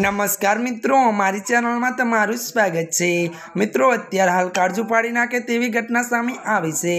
નમસ્કાર મિત્રો મારી ચેનલમાં તમારું સ્વાગત છે મિત્રો અત્યારે હાલ કાળજુ પાડી નાખે તેવી ઘટના સામે આવી છે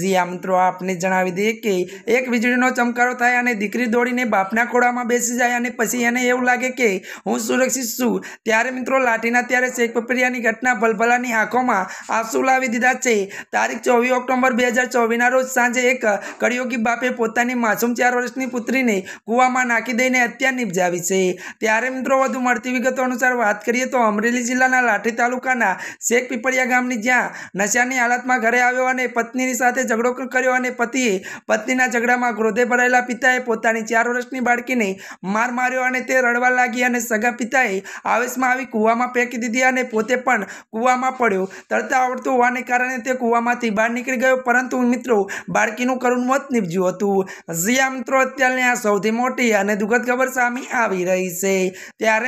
જી આ મિત્રો આપને જણાવી દઈએ કે એક વીજળીનો ચમકારો થાય અને દીકરી દોડીને બાપના ખોળામાં બેસી જાય અને પછી એને એવું લાગે કે હું સુરક્ષિત છું ત્યારે મિત્રો લાઠીના ત્યારે શેખ પપરિયાની ઘટના ભલભલાની આંખોમાં આંસુ લાવી દીધા છે તારીખ ચોવીસ ઓક્ટોબર બે હજાર રોજ સાંજે એક કળિયોગી બાપે પોતાની માસૂમ ચાર વર્ષની પુત્રીને કૂવામાં નાખી દઈને હત્યા નિપજાવી છે ત્યારે મિત્રો વધુ વધુ મળતી વિગતો અનુસાર વાત કરીએ તો અમરેલી જિલ્લાના લાઠી તાલુકાના શેખ પીપળિયા ગામની જ્યાં નશાની હાલતમાં ઘરે આવ્યો અને પત્નીની સાથે ઝઘડો કર્યો અને પતિએ પત્નીના ઝઘડામાં ક્રોધે ભરાયેલા પિતાએ પોતાની ચાર વર્ષની બાળકીને માર માર્યો અને તે રડવા લાગી અને સગા પિતાએ આવેશમાં આવી કૂવામાં ફેંકી દીધી અને પોતે પણ કૂવામાં પડ્યો તરતા આવડતું હોવાને કારણે તે કૂવામાંથી બહાર નીકળી ગયો પરંતુ મિત્રો બાળકીનું કરુણ મોત નીપજ્યું હતું જ્યાં મિત્રો અત્યારની આ સૌથી મોટી અને દુઃખદ ખબર સામે આવી રહી છે ત્યારે